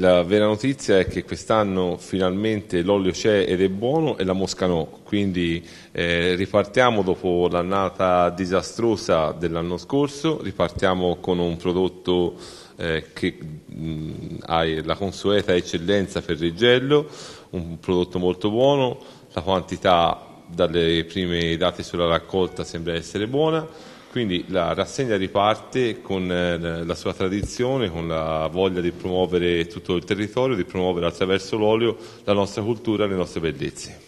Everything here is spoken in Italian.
La vera notizia è che quest'anno finalmente l'olio c'è ed è buono e la mosca no, quindi eh, ripartiamo dopo l'annata disastrosa dell'anno scorso, ripartiamo con un prodotto eh, che mh, mm, ha la consueta eccellenza per Rigello, un prodotto molto buono, la quantità dalle prime date sulla raccolta sembra essere buona quindi la rassegna riparte con eh, la sua tradizione, con la voglia di promuovere tutto il territorio, di promuovere attraverso l'olio la nostra cultura e le nostre bellezze.